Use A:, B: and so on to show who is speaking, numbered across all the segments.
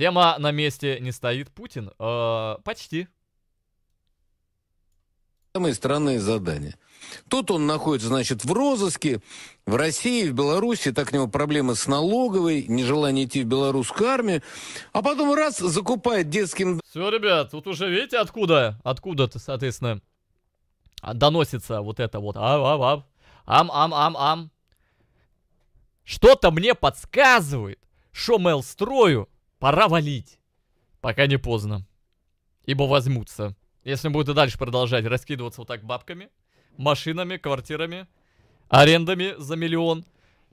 A: Тема на месте не стоит Путин? Э, почти.
B: Самые странные задания. Тут он находится, значит, в розыске, в России, в Беларуси, так у него проблемы с налоговой, нежелание идти в белорусскую армию, а потом раз закупает детским...
A: Все, ребят, тут уже видите, откуда, откуда, соответственно, доносится вот это вот ам-ам-ам, ам-ам-ам-ам. Что-то мне подсказывает, что Мел строю. Пора валить. Пока не поздно. Ибо возьмутся. Если будут и дальше продолжать раскидываться вот так бабками, машинами, квартирами, арендами за миллион.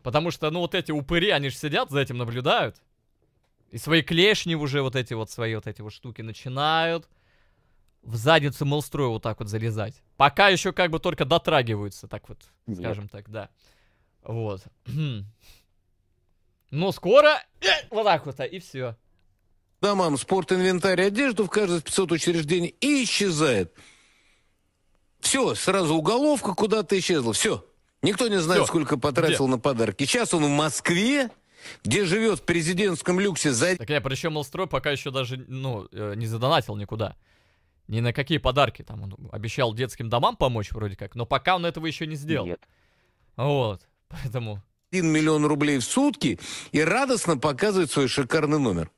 A: Потому что, ну, вот эти упыри, они же сидят за этим, наблюдают. И свои клешни уже вот эти вот свои вот эти вот штуки начинают в задницу Молстрою вот так вот залезать. Пока еще как бы только дотрагиваются, так вот, Нет. скажем так, да.
B: Вот.
A: Но скоро э, вот так вот, а, и все.
B: Домам спорт, инвентарь, одежду в каждое 500 учреждений и исчезает. Все, сразу уголовка куда-то исчезла. Все. Никто не знает, Всё. сколько потратил Где? на подарки. Сейчас он в Москве, где живет в президентском люксе за... Так
A: я причем Элстрой пока еще даже, ну, э, не задонатил никуда. Ни на какие подарки. Там он обещал детским домам помочь вроде как, но пока он этого еще не сделал. Нет. Вот. Поэтому...
B: 1 миллион рублей в сутки и радостно показывает свой шикарный номер.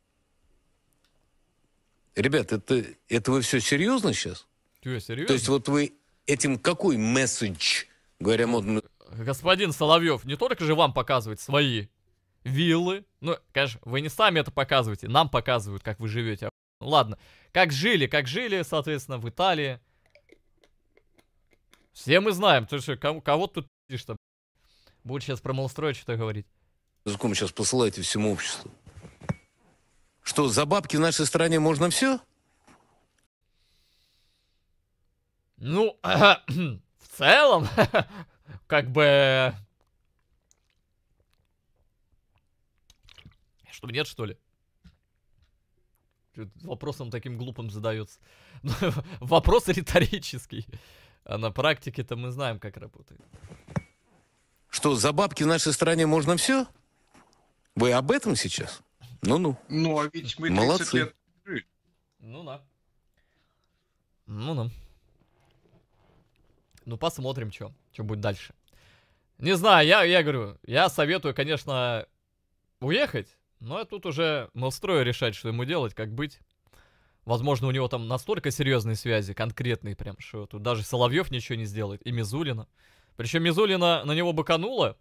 B: Ребят, это, это вы все серьезно сейчас?
A: серьезно? То есть
B: вот вы этим какой месседж, говоря модно?
A: Господин Соловьев, не только же вам показывать свои виллы, ну, конечно, вы не сами это показываете, нам показывают, как вы живете. Ладно, как жили, как жили, соответственно, в Италии. Все мы знаем, то есть кого, кого тут пишешь там? Будет сейчас про Молстрой что-то говорить.
B: Языком сейчас посылайте всему обществу. Что, за бабки в нашей стране можно все? Ну, в целом, как бы...
A: что нет, что ли? Вопросом таким глупым задается. Вопрос риторический. А на практике-то мы знаем, как работает
B: что за бабки в нашей стране можно все? Вы об этом сейчас? Ну-ну.
A: Ну, а ведь мы 30 Молодцы. лет жили. Ну да. Ну да. Ну посмотрим, что что будет дальше. Не знаю, я, я говорю, я советую, конечно, уехать, но тут уже Мелстрою решать, что ему делать, как быть. Возможно, у него там настолько серьезные связи, конкретные прям, что тут даже Соловьев ничего не сделает, и Мизулина. Причем Мизулина на него быканула,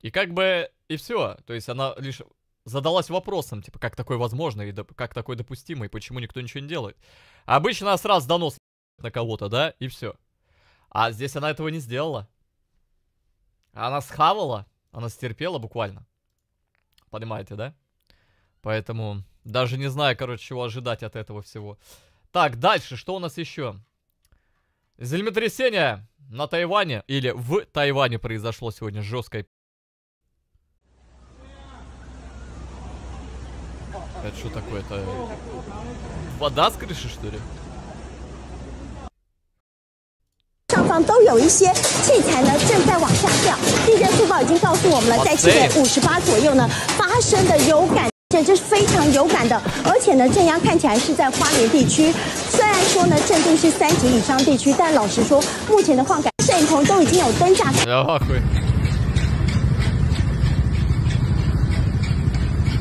A: и как бы и все. То есть она лишь задалась вопросом, типа, как такое возможно, и как такое допустимо, и почему никто ничего не делает. Обычно она сразу донос на кого-то, да, и все. А здесь она этого не сделала. Она схавала, она стерпела буквально. Понимаете, да? Поэтому даже не знаю, короче, чего ожидать от этого всего. Так, дальше, что у нас еще? Землетрясение на Тайване или в Тайване произошло сегодня жесткое. Это что такое? то вода с крыши, что ли?
C: 上方都有一些器材呢，正在往下掉。地震速报已经告诉我们了，在七点五十八左右呢发生的有感这是非常有感的，而且呢，正阳看起来是在花莲地区，虽然说呢，震度是三级以上地区，但老实说，目前的晃感摄影棚都已经有灯架。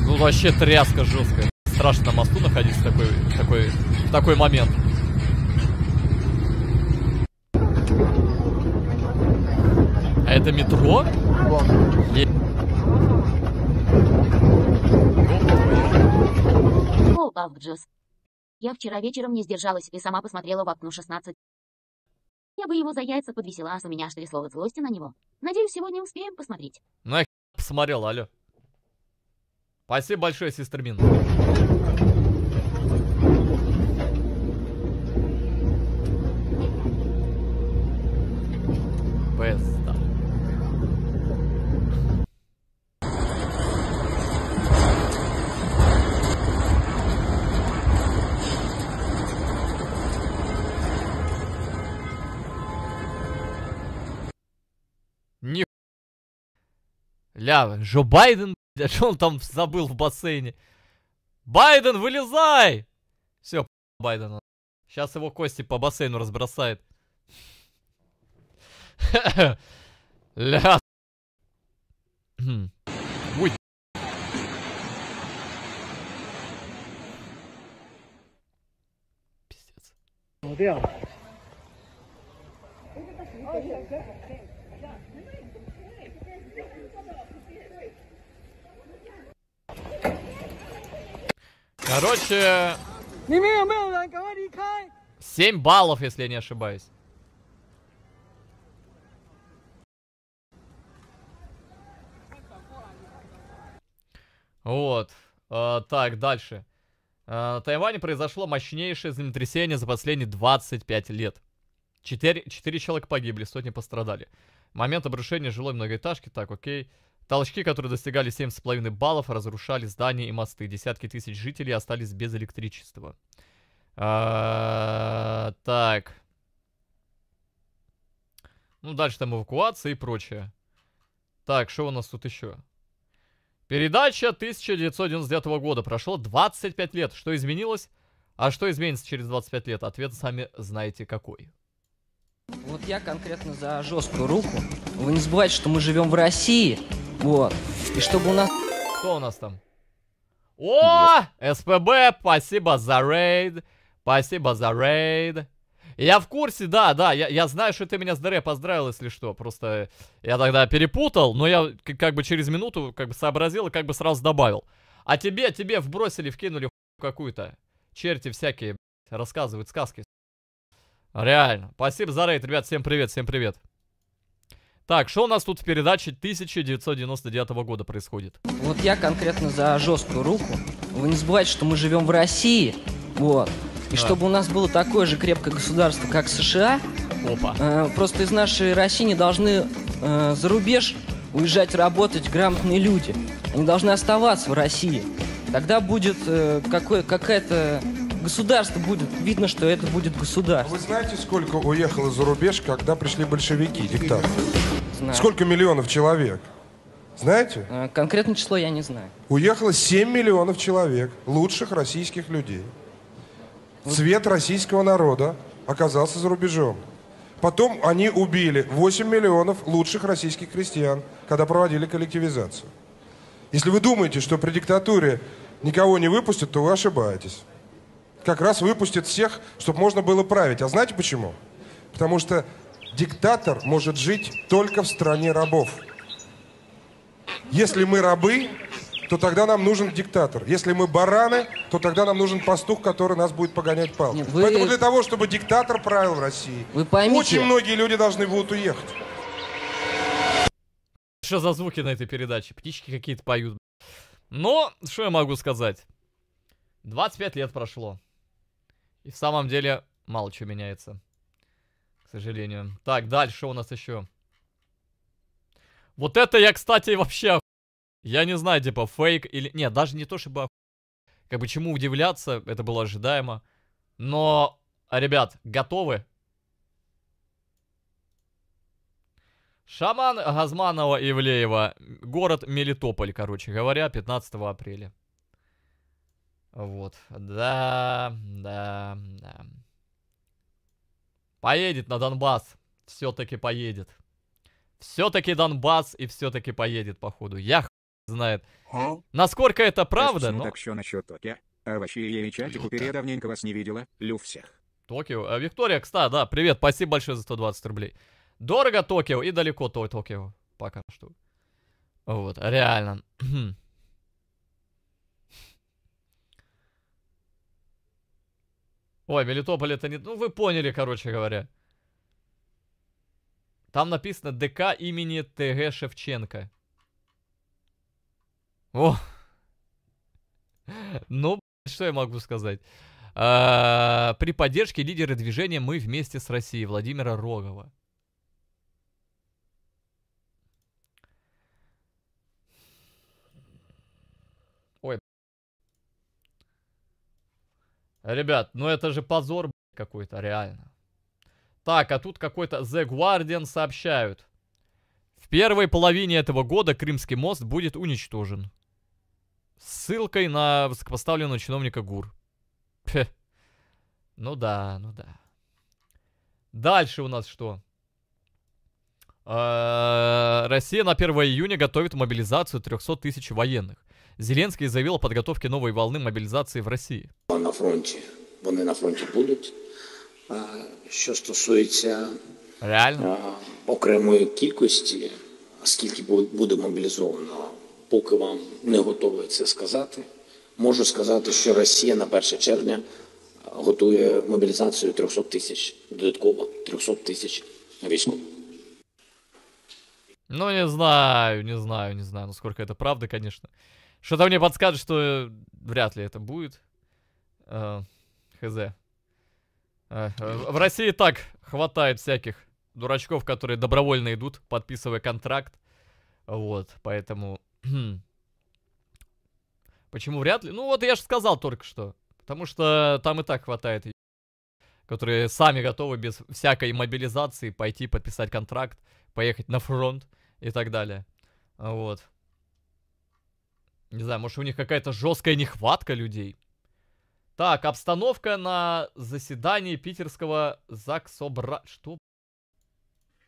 A: Ну вообще тряска жесткая. Страшно на мосту находиться такой, такой, такой момент. А это метро? Да.
B: О, Авджес. Я вчера вечером не сдержалась и сама посмотрела в окно 16. Я бы его за яйца подвесила, а у меня что трясло от злости на него. Надеюсь,
C: сегодня успеем посмотреть.
A: Ну, я посмотрел, алло. Спасибо большое, сестра Мин. Ля, Джо Байден, а что он там забыл в бассейне? Байден, вылезай! Все, Байден, Сейчас его кости по бассейну разбросает. Ля.
B: Уй. Пиздец. Ну
A: Короче... 7 баллов, если я не ошибаюсь. Вот. А, так, дальше. А, Тайване произошло мощнейшее землетрясение за последние 25 лет. Четыре, четыре человека погибли, сотни пострадали. Момент обрушения жилой многоэтажки. Так, окей. Толчки, которые достигали 7,5 баллов, разрушали здания и мосты. Десятки тысяч жителей остались без электричества. А, так. Ну, дальше там эвакуация и прочее. Так, что у нас тут еще? Передача 1999 года. Прошло 25 лет. Что изменилось? А что изменится через 25 лет? Ответ сами знаете
B: какой. Вот я конкретно за жесткую руку.
C: Вы не забывайте, что мы
B: живем в России. Вот. И чтобы у нас... Кто у нас там?
A: О! Yes. СПБ, спасибо за рейд. Спасибо за рейд. Я в курсе, да, да, я, я знаю, что ты меня с ДР поздравил, если что. Просто я тогда перепутал, но я как бы через минуту как бы сообразил и как бы сразу добавил. А тебе, тебе вбросили, вкинули какую-то. Черти всякие рассказывают сказки. Реально. Спасибо за рейд, ребят. Всем привет, всем привет. Так, что у нас тут в передаче 1999 года происходит?
B: Вот я конкретно за жесткую руку. Вы не забывайте, что мы живем в России. Вот. И да. чтобы у нас было такое же крепкое государство, как США, Опа. Э, просто из нашей России не должны э, за рубеж уезжать работать грамотные люди. Они должны оставаться в России. Тогда
C: будет э, какое, какая-то государство будет. Видно, что это будет государство. А вы знаете, сколько уехало за рубеж, когда пришли большевики, диктаторы? Знаю. Сколько миллионов человек? Знаете? А, Конкретное число я не знаю. Уехало 7 миллионов человек, лучших российских людей. Вот. Цвет российского народа оказался за рубежом. Потом они убили 8 миллионов лучших российских крестьян, когда проводили коллективизацию. Если вы думаете, что при диктатуре никого не выпустят, то вы ошибаетесь как раз выпустит всех, чтобы можно было править. А знаете почему? Потому что диктатор может жить только в стране рабов. Если мы рабы, то тогда нам нужен диктатор. Если мы бараны, то тогда нам нужен пастух, который нас будет погонять палкой. вы... Поэтому для того, чтобы диктатор правил в России, вы поймите... очень многие люди должны будут уехать.
A: Что за звуки на этой передаче? Птички какие-то поют. Но, что я могу сказать? 25 лет прошло. И в самом деле мало что меняется. К сожалению. Так, дальше у нас еще. Вот это я, кстати, вообще... Я не знаю, типа, фейк или... Нет, даже не то, чтобы... Как бы чему удивляться, это было ожидаемо. Но, ребят, готовы? Шаман Газманова Ивлеева. Город Мелитополь, короче говоря, 15 апреля. Вот. Да, да, да. Поедет на Донбасс. Все-таки поедет. Все-таки Донбасс и все-таки поедет, походу. Я знает. Хм? Насколько это правда, ну но... так
C: что насчет Токио? А вообще я и чатику передавненько вас не видела. Лю всех.
A: Токио. А, Виктория, кстати, да, привет. Спасибо большое за 120 рублей. Дорого Токио и далеко то Токио. Пока что. Вот, реально. Хм. Ой, Мелитополь это не... Ну, вы поняли, короче говоря. Там написано ДК имени ТГ Шевченко. О! Ну, что я могу сказать? А, при поддержке лидера движения «Мы вместе с Россией» Владимира Рогова. Ребят, ну это же позор какой-то, реально. Так, а тут какой-то The Guardian сообщают. В первой половине этого года Крымский мост будет уничтожен. ссылкой на высокопоставленного чиновника ГУР. Пхе. Ну да, ну да. Дальше у нас что? А, Россия на 1 июня готовит мобилизацию 300 тысяч военных. Зеленский заявил о подготовке новой волны мобилизации в России.
B: На фронті вони на фронте будут. А, что стосується Реально? А, окремої кількості, а скільки буде мобілізовано, поки вам не готовы це сказати, можу сказати, що Росія на 1 червня готує мобілізацію 300 тисяч додатково 300 тисяч військових.
A: Ну, не знаю, не знаю, не знаю, насколько это правда, конечно. Что-то мне подскажет, что э, вряд ли это будет. Э, хз. Э, в России так хватает всяких дурачков, которые добровольно идут, подписывая контракт. Вот, поэтому... Хм. Почему вряд ли? Ну вот я же сказал только что. Потому что там и так хватает которые сами готовы без всякой мобилизации пойти подписать контракт, поехать на фронт и так далее. Вот. Не знаю, может у них какая-то жесткая нехватка людей. Так, обстановка на заседании питерского ЗАГСобра... Что?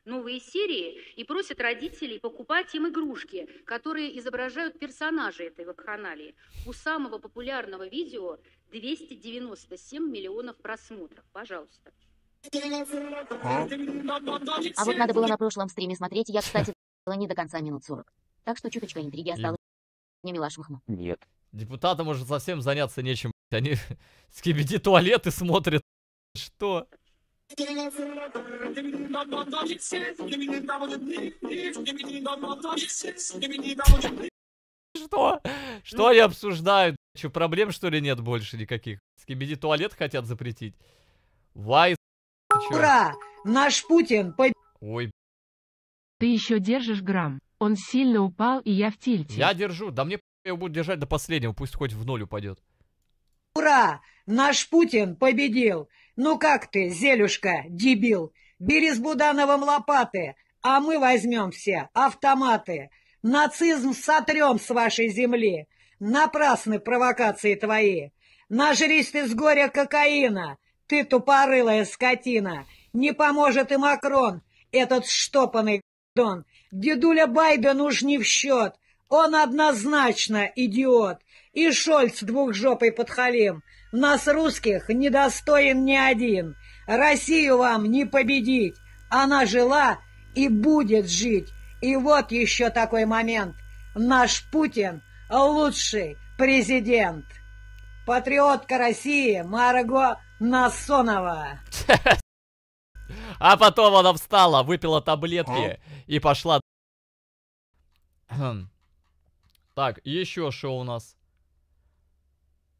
B: Новые серии и просят родителей покупать им игрушки, которые изображают персонажей этой вакханалии. У самого популярного видео 297 миллионов просмотров. Пожалуйста.
C: А, вот надо было на прошлом стриме смотреть. Я, кстати, была не до конца минут 40. Так что чуточка интриги осталось не Милашмахну. Нет.
A: Депутатам уже совсем заняться нечем. Они скибиди туалет и смотрят. Что?
C: Что? Что они
A: обсуждают? Че, проблем что ли нет больше никаких? Скибиди туалет хотят запретить? Вай, Ура!
B: Наш Путин Ой. Ты еще держишь грамм. Он сильно упал, и я в тильте. Я
A: держу. Да мне я его буду держать до последнего. Пусть хоть в ноль упадет.
B: Ура! Наш Путин победил! Ну как ты, Зелюшка, дебил? Бери с Будановым лопаты, а мы возьмем все автоматы. Нацизм сотрем с вашей земли. Напрасны провокации твои. Нажрись ты с горя кокаина, ты тупорылая скотина. Не поможет и Макрон, этот штопанный Байден, дедуля Байден уж не в счет. Он однозначно идиот. И Шольц двухжопый подхалим. Нас, русских, недостоин ни один. Россию вам не победить. Она жила и будет жить. И вот еще такой момент. Наш Путин — лучший президент. Патриотка России Марго Насонова.
A: А потом она встала, выпила таблетки и пошла. Так, еще что у нас?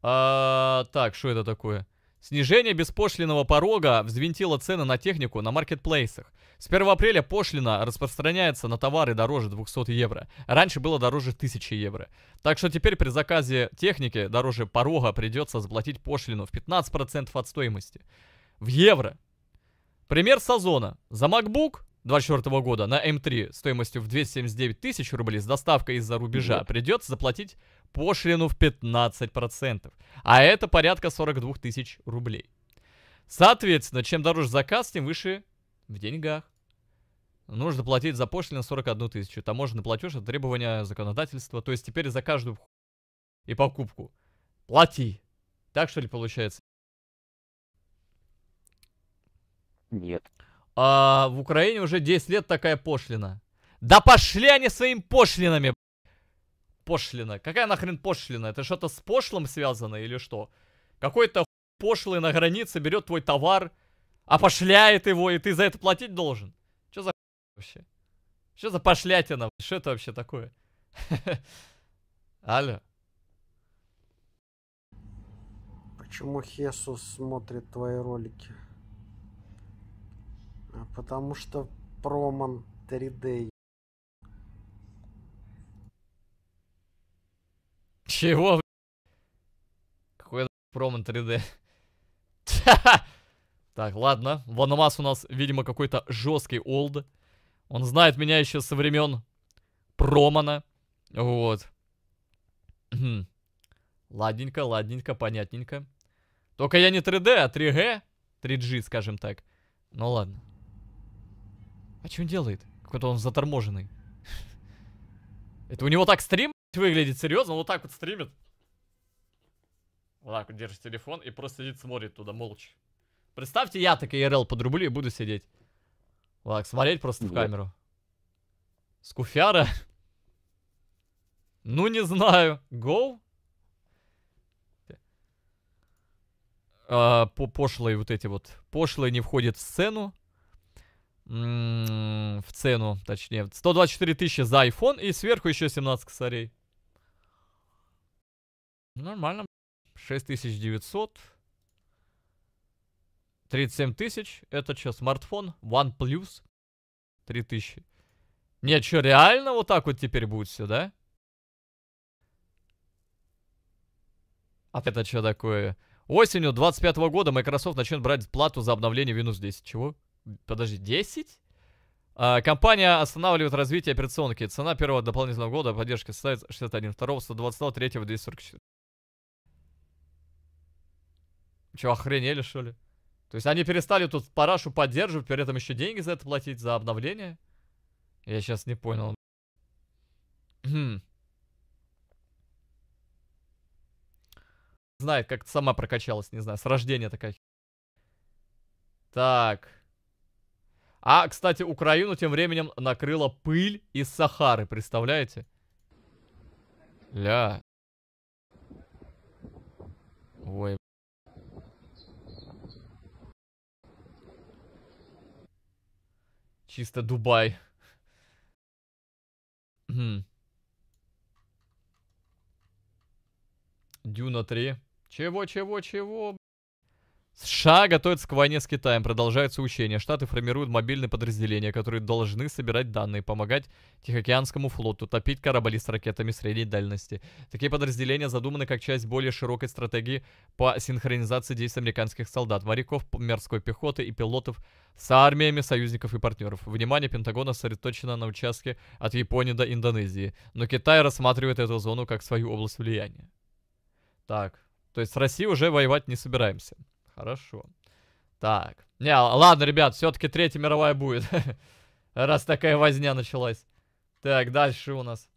A: А, так, что это такое? Снижение беспошлиного порога взвинтило цены на технику на маркетплейсах. С 1 апреля пошлина распространяется на товары дороже 200 евро. Раньше было дороже 1000 евро. Так что теперь при заказе техники дороже порога придется заплатить пошлину в 15% от стоимости. В евро. Пример Сазона. За MacBook 24 года на m 3 стоимостью в 279 тысяч рублей с доставкой из-за рубежа вот. придется заплатить пошлину в 15%. А это порядка 42 тысяч рублей. Соответственно, чем дороже заказ, тем выше в деньгах. Ну, нужно платить за пошлину 41 тысячу. Таможенный платеж это требование законодательства. То есть теперь за каждую и покупку плати. Так что ли получается? Нет. А в Украине уже 10 лет такая пошлина. Да пошли они своим пошлинами! Пошлина. Какая нахрен пошлина? Это что-то с пошлым связано или что? Какой-то пошлый на границе берет твой товар, опошляет его, и ты за это платить должен? Что за вообще? Что за пошлятина? Что это вообще такое?
B: Алло. Почему Хесус смотрит твои ролики? Потому что Проман 3D. Чего?
A: Какой Проман 3D? Так, ладно. Ваномас у нас, видимо, какой-то жесткий олд. Он знает меня еще со времен Промана. Вот. ладненько, ладненько, понятненько. Только я не 3D, а 3G. 3G, скажем так. Ну ладно. А что он делает? Какой-то он заторможенный. Это у него так стрим выглядит, серьезно? Он вот так вот стримит? Вот так вот держит телефон и просто сидит смотрит туда молча. Представьте, я так ИРЛ подрублю и буду сидеть. Вот так, смотреть просто в камеру. Скуфяра? Ну, не знаю. Go? А, по пошлые вот эти вот. Пошлые не входят в сцену в цену, точнее. 124 тысячи за iPhone и сверху еще 17 косарей. Нормально. 6900. 37 тысяч. Это что, смартфон? OnePlus? 3000. Нет, что, реально вот так вот теперь будет все, да? А это что такое? Осенью 25 -го года Microsoft начнет брать плату за обновление Windows 10. Чего? Подожди, 10? А, компания останавливает развитие операционки. Цена первого дополнительного года поддержки составит 61, второго 122, третьего 244. Че, охренели, что ли? То есть они перестали тут парашу поддерживать, при этом еще деньги за это платить, за обновление? Я сейчас не понял. Хм. Знает, как сама прокачалась, не знаю, с рождения такая. Так. А, кстати, Украину тем временем накрыла пыль из Сахары, представляете? Ля. Ой. Чисто Дубай. Дюна 3. Чего, чего, чего? США готовятся к войне с Китаем, продолжаются учения. Штаты формируют мобильные подразделения, которые должны собирать данные, помогать Тихоокеанскому флоту, топить корабли с ракетами средней дальности. Такие подразделения задуманы как часть более широкой стратегии по синхронизации действий американских солдат, моряков, морской пехоты и пилотов с армиями союзников и партнеров. Внимание Пентагона сосредоточено на участке от Японии до Индонезии, но Китай рассматривает эту зону как свою область влияния. Так, то есть с Россией уже воевать не собираемся. Хорошо. Так. Не, ладно, ребят, все-таки Третья мировая будет. Раз такая возня началась. Так, дальше у нас.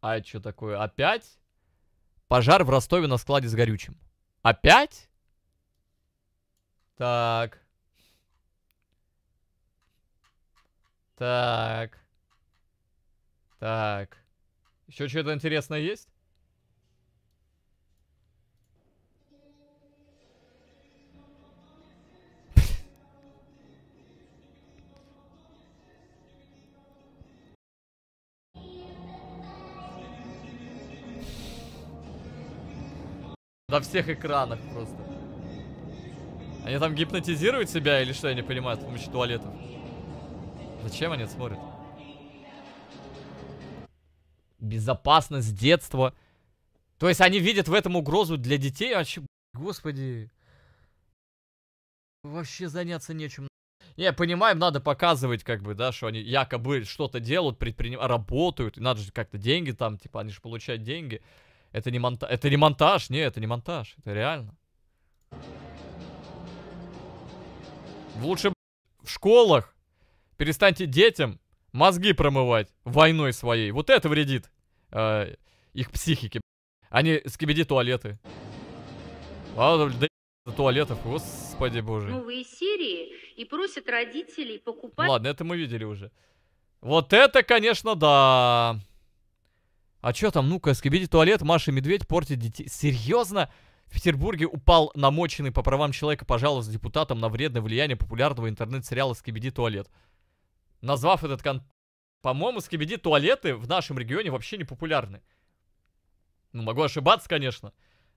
A: А это что такое? Опять? Пожар в Ростове на складе с горючим. Опять? Так. Так. Так. Еще что-то интересное есть? На всех экранах просто. Они там гипнотизируют себя или что, я не понимаю, с помощью туалетов. Зачем они смотрят? Безопасность детства. То есть они видят в этом угрозу для детей? Вообще, а господи. Вообще заняться нечем. Не, понимаем, надо показывать, как бы, да, что они якобы что-то делают, предпринимают, работают, и надо же как-то деньги там, типа, они же получают деньги. Это не, монта... это не монтаж, не, это не монтаж, это реально. Лучше в школах перестаньте детям мозги промывать войной своей. Вот это вредит э, их психике. Они скибиди туалеты. А, да туалетов, господи боже.
B: Новые серии и просят родителей покупать... Ладно,
A: это мы видели уже. Вот это, конечно, да. А чё там, ну-ка, скибиди туалет, Маша Медведь портит детей. Серьезно? В Петербурге упал намоченный по правам человека пожалуй, с депутатом на вредное влияние популярного интернет-сериала «Скибиди туалет». Назвав этот кон... По-моему, скибиди туалеты в нашем регионе вообще не популярны. Ну, могу ошибаться, конечно.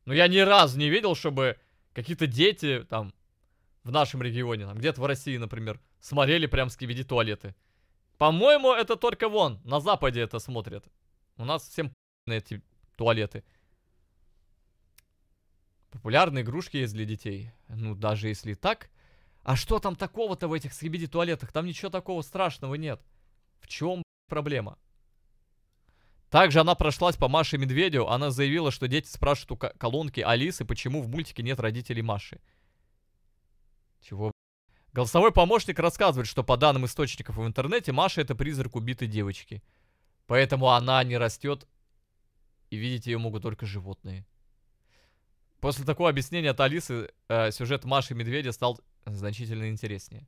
A: Но я ни разу не видел, чтобы какие-то дети там в нашем регионе, там где-то в России, например, смотрели прям скибиди туалеты. По-моему, это только вон, на Западе это смотрят. У нас всем на эти туалеты. Популярные игрушки есть для детей. Ну, даже если так. А что там такого-то в этих скибиди туалетах? Там ничего такого страшного нет. В чем проблема? Также она прошлась по Маше Медведю. Она заявила, что дети спрашивают у колонки Алисы, почему в мультике нет родителей Маши. Чего? Голосовой помощник рассказывает, что по данным источников в интернете, Маша это призрак убитой девочки. Поэтому она не растет, и видеть ее могут только животные. После такого объяснения от Алисы э, сюжет Маши и Медведя стал значительно интереснее.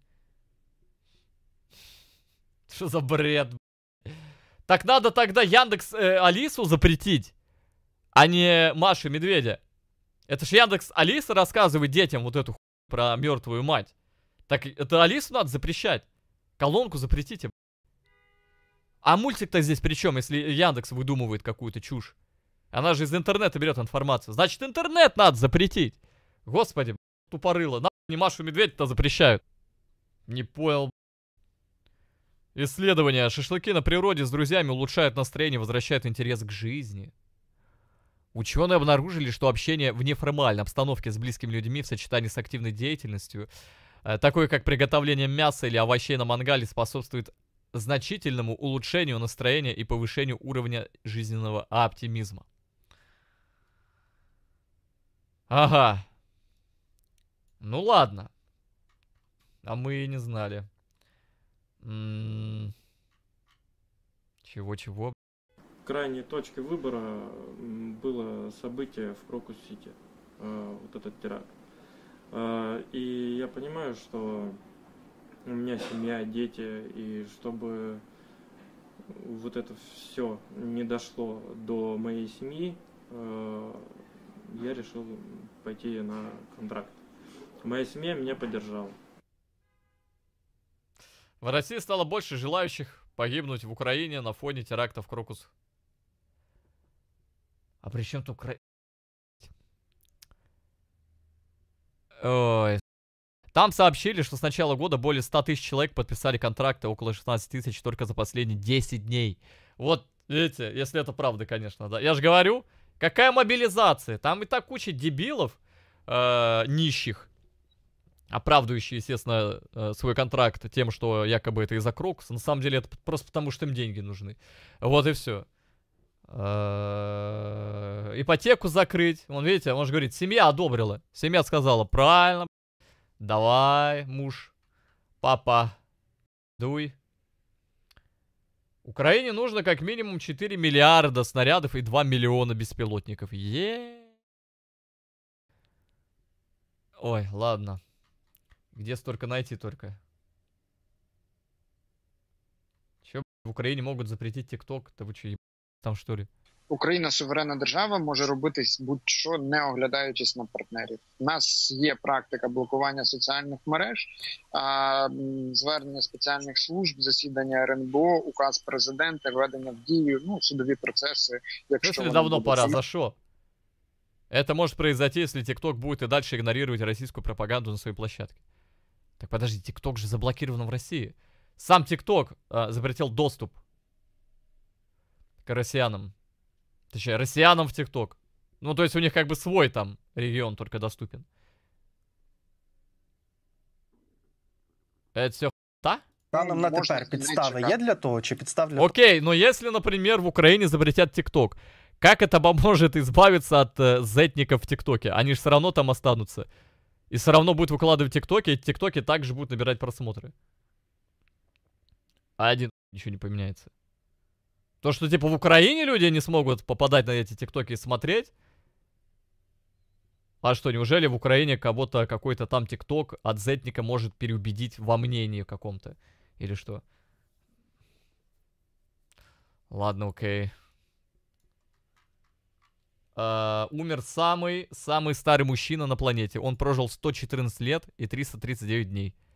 A: Что за бред? Так надо тогда Яндекс э, Алису запретить, а не Машу и Медведя. Это же Яндекс Алиса рассказывает детям вот эту хуйню про мертвую мать. Так это Алису надо запрещать. Колонку запретите, а мультик-то здесь при чем, если Яндекс выдумывает какую-то чушь? Она же из интернета берет информацию. Значит, интернет надо запретить. Господи, тупорыло. Нам не Машу Медведь-то запрещают. Не понял. Исследования. Шашлыки на природе с друзьями улучшают настроение, возвращают интерес к жизни. Ученые обнаружили, что общение в неформальной обстановке с близкими людьми в сочетании с активной деятельностью, э, такой как приготовление мяса или овощей на мангале, способствует значительному улучшению настроения и повышению уровня жизненного оптимизма. Ага. Ну ладно. А мы и не знали. М-м. Чего-чего?
B: Крайней точкой выбора было событие в
A: Крокус-Сити. Э, вот этот теракт. Э, и я понимаю, что у меня семья, дети, и чтобы вот это все не дошло до моей семьи, э, я решил пойти на контракт. Моя семья меня поддержала. В России стало больше желающих погибнуть в Украине на фоне терактов Крокус. А при чем тут Украина? Ой, там сообщили, что с начала года более 100 тысяч человек подписали контракты, около 16 тысяч только за последние 10 дней. Вот, видите, если это правда, конечно, да. Я же говорю, какая мобилизация? Там и так куча дебилов, э, нищих, оправдывающие, естественно, э, свой контракт тем, что якобы это из-за Крокуса. На самом деле это просто потому, что им деньги нужны. Вот и все. Э, ипотеку закрыть. Он, видите, он же говорит, семья одобрила. Семья сказала, правильно, Давай, муж, папа, дуй. Украине нужно как минимум 4 миллиарда снарядов и 2 миллиона беспилотников. Е. Ой, ладно. Где столько найти только? Че, в Украине могут запретить ТикТок? Да вы че, еб... там что ли?
C: Україна суверенна держава може робити будь-що не оглядаючись на партнерів. У нас є практика блокування соціальних мереж, а, звернення спеціальних служб, засідання РНБО, указ президента, введення в дію, ну судові процеси. Якщо Если давно пора за що?
A: Это может произойти, если ТикТок будет и дальше игнорировать российскую пропаганду на своей площадке. Так подожди, ТикТок же заблокирован в России. Сам ТикТок э, запретил доступ к россиянам. Точнее, россиянам в ТикТок. Ну, то есть у них как бы свой там регион только доступен. Это все та? Та нам надо тепер підстави є для того, чи підстав для Окей, но если, например, в Украине изобретят ТикТок, как это поможет избавиться от э, зетников в ТикТоке? Они же все равно там останутся. И все равно будут выкладывать ТикТоки, и ТикТоки также будут набирать просмотры. А один ничего не поменяется. То, что типа в Украине люди не смогут попадать на эти тиктоки и смотреть. А что, неужели в Украине кого-то какой-то там тикток от зетника может переубедить во мнении каком-то? Или что? Ладно, окей. Uh, умер самый, самый старый мужчина на планете. Он прожил 114 лет и 339 дней.